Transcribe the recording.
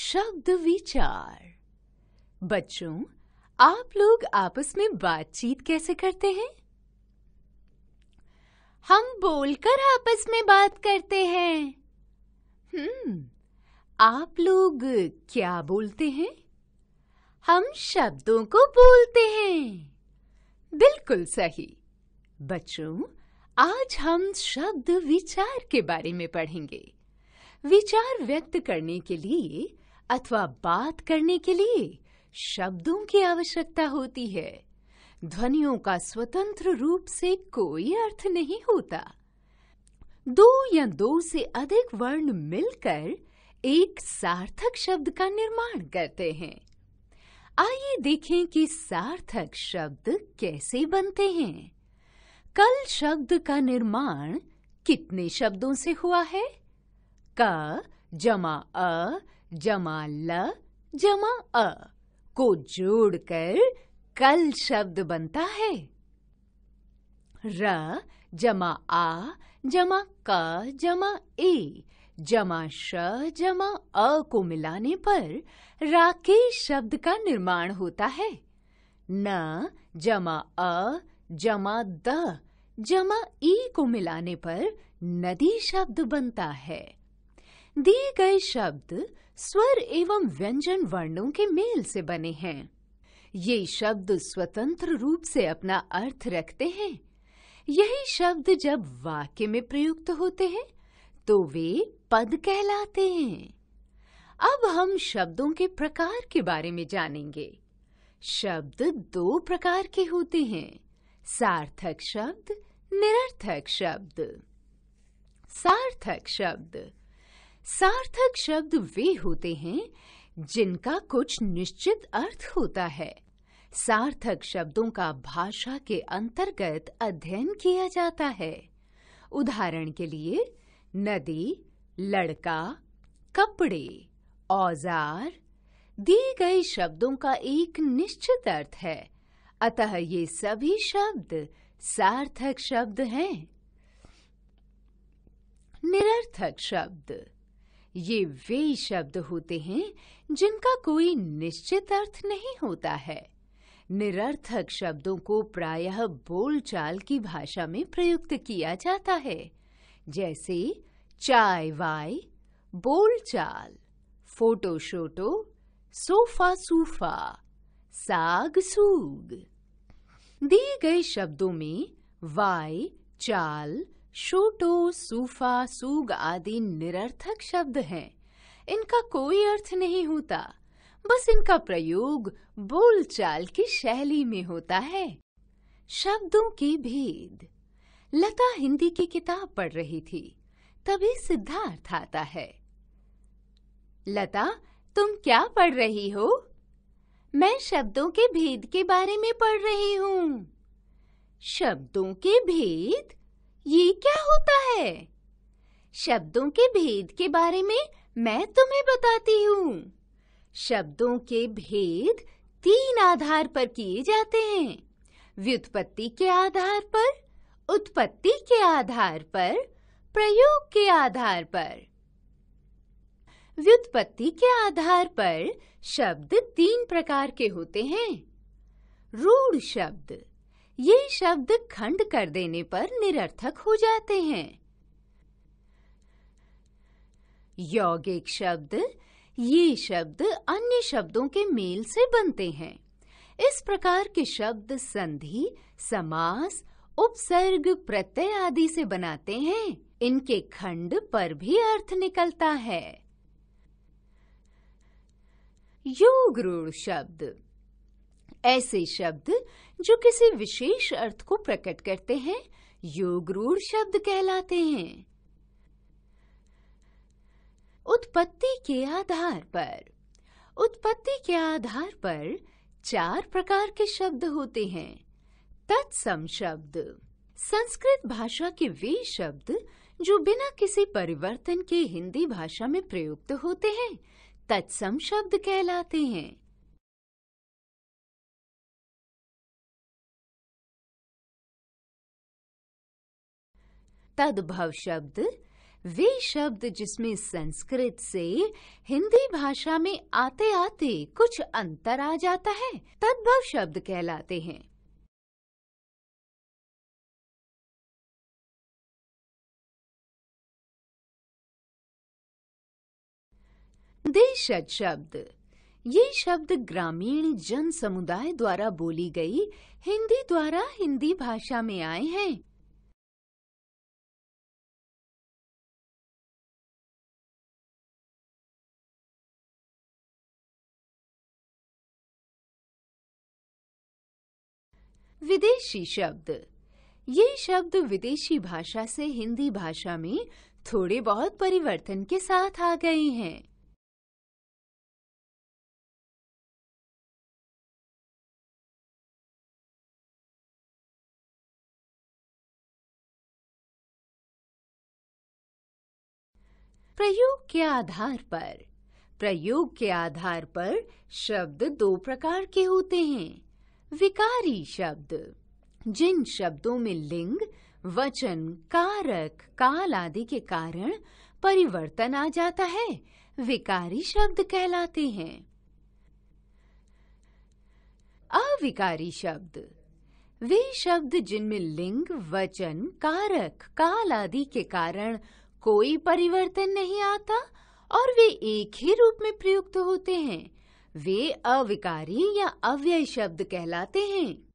शब्द विचार बच्चों आप लोग आपस में बातचीत कैसे करते हैं हम बोलकर आपस में बात करते हैं हम्म आप लोग क्या बोलते हैं हम शब्दों को बोलते हैं बिल्कुल सही बच्चों आज हम शब्द विचार के बारे में पढ़ेंगे विचार व्यक्त करने के लिए अथवा बात करने के लिए शब्दों की आवश्यकता होती है ध्वनियों का स्वतंत्र रूप से कोई अर्थ नहीं होता दो या दो से अधिक वर्ण मिलकर एक सार्थक शब्द का निर्माण करते हैं आइए देखें कि सार्थक शब्द कैसे बनते हैं कल शब्द का निर्माण कितने शब्दों से हुआ है क जमा अ जमा ल जमा अ को जोड़कर कल शब्द बनता है र जमा आ जमा क जमा ए जमा श जमा अ को मिलाने पर राकेश शब्द का निर्माण होता है न जमा अ जमा द जमा ई को मिलाने पर नदी शब्द बनता है दिए गए शब्द स्वर एवं व्यंजन वर्णों के मेल से बने हैं ये शब्द स्वतंत्र रूप से अपना अर्थ रखते हैं यही शब्द जब वाक्य में प्रयुक्त होते हैं तो वे पद कहलाते हैं अब हम शब्दों के प्रकार के बारे में जानेंगे शब्द दो प्रकार के होते हैं सार्थक शब्द निरर्थक शब्द सार्थक शब्द सार्थक शब्द वे होते हैं जिनका कुछ निश्चित अर्थ होता है सार्थक शब्दों का भाषा के अंतर्गत अध्ययन किया जाता है उदाहरण के लिए नदी लड़का कपड़े औजार दिए गए शब्दों का एक निश्चित अर्थ है अतः ये सभी शब्द सार्थक शब्द हैं निरर्थक शब्द ये वे शब्द होते हैं जिनका कोई निश्चित अर्थ नहीं होता है निरर्थक शब्दों को प्रायः बोलचाल की भाषा में प्रयुक्त किया जाता है जैसे चाय वाय बोलचाल फोटो शोटो सोफा सूफा साग सूग दिए गए शब्दों में वाय चाल शूटो सूफा सूग आदि निरर्थक शब्द हैं इनका कोई अर्थ नहीं होता बस इनका प्रयोग बोलचाल की शैली में होता है शब्दों के भेद लता हिंदी की किताब पढ़ रही थी तभी सिद्धार्थ आता है लता तुम क्या पढ़ रही हो मैं शब्दों के भेद के बारे में पढ़ रही हूँ शब्दों के भेद ये क्या होता है शब्दों के भेद के बारे में मैं तुम्हें बताती हूँ शब्दों के भेद तीन आधार पर किए जाते हैं व्युत्पत्ति के आधार पर उत्पत्ति के आधार पर प्रयोग के आधार पर व्युत्पत्ति के आधार पर शब्द तीन प्रकार के होते हैं रूढ़ शब्द ये शब्द खंड कर देने पर निरर्थक हो जाते हैं यौगिक शब्द ये शब्द अन्य शब्दों के मेल से बनते हैं इस प्रकार के शब्द संधि समास उपसर्ग प्रत्यय आदि से बनाते हैं इनके खंड पर भी अर्थ निकलता है योग रूढ़ शब्द ऐसे शब्द जो किसी विशेष अर्थ को प्रकट करते हैं योग रूढ़ शब्द कहलाते हैं उत्पत्ति के आधार पर उत्पत्ति के आधार पर चार प्रकार के शब्द होते हैं तत्सम शब्द संस्कृत भाषा के वे शब्द जो बिना किसी परिवर्तन के हिंदी भाषा में प्रयुक्त होते हैं तत्सम शब्द कहलाते हैं तद्भव शब्द वे शब्द जिसमें संस्कृत से हिंदी भाषा में आते आते कुछ अंतर आ जाता है तद्भव शब्द कहलाते हैं देशज शब्द ये शब्द ग्रामीण जन समुदाय द्वारा बोली गई हिंदी द्वारा हिंदी भाषा में आए हैं विदेशी शब्द ये शब्द विदेशी भाषा से हिंदी भाषा में थोड़े बहुत परिवर्तन के साथ आ गए हैं प्रयोग के आधार पर प्रयोग के आधार पर शब्द दो प्रकार के होते हैं विकारी शब्द जिन शब्दों में लिंग वचन कारक काल आदि के कारण परिवर्तन आ जाता है विकारी शब्द कहलाते हैं अविकारी शब्द वे शब्द जिनमें लिंग वचन कारक काल आदि के कारण कोई परिवर्तन नहीं आता और वे एक ही रूप में प्रयुक्त होते हैं वे अविकारी या अव्यय शब्द कहलाते हैं